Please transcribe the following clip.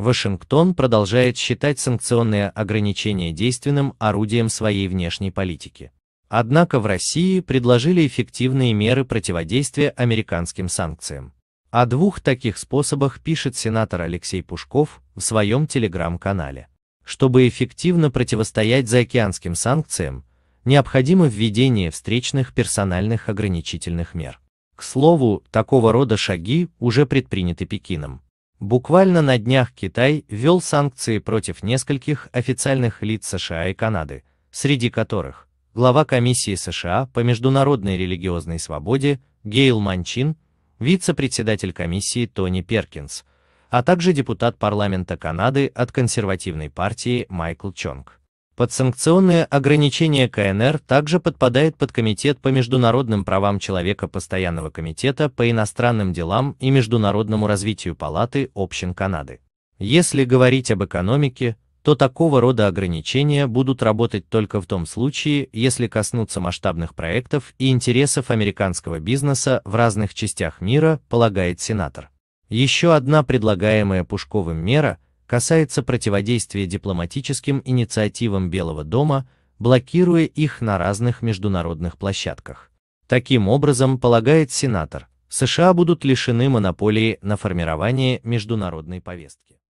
Вашингтон продолжает считать санкционные ограничения действенным орудием своей внешней политики. Однако в России предложили эффективные меры противодействия американским санкциям. О двух таких способах пишет сенатор Алексей Пушков в своем телеграм-канале. Чтобы эффективно противостоять заокеанским санкциям, необходимо введение встречных персональных ограничительных мер. К слову, такого рода шаги уже предприняты Пекином. Буквально на днях Китай ввел санкции против нескольких официальных лиц США и Канады, среди которых глава комиссии США по международной религиозной свободе Гейл Манчин, вице-председатель комиссии Тони Перкинс, а также депутат парламента Канады от консервативной партии Майкл Чонг. Подсанкционное ограничение КНР также подпадает под Комитет по международным правам человека Постоянного комитета по иностранным делам и международному развитию Палаты общин Канады. Если говорить об экономике, то такого рода ограничения будут работать только в том случае, если коснутся масштабных проектов и интересов американского бизнеса в разных частях мира, полагает сенатор. Еще одна предлагаемая Пушковым мера – касается противодействия дипломатическим инициативам Белого дома, блокируя их на разных международных площадках. Таким образом, полагает сенатор, США будут лишены монополии на формирование международной повестки.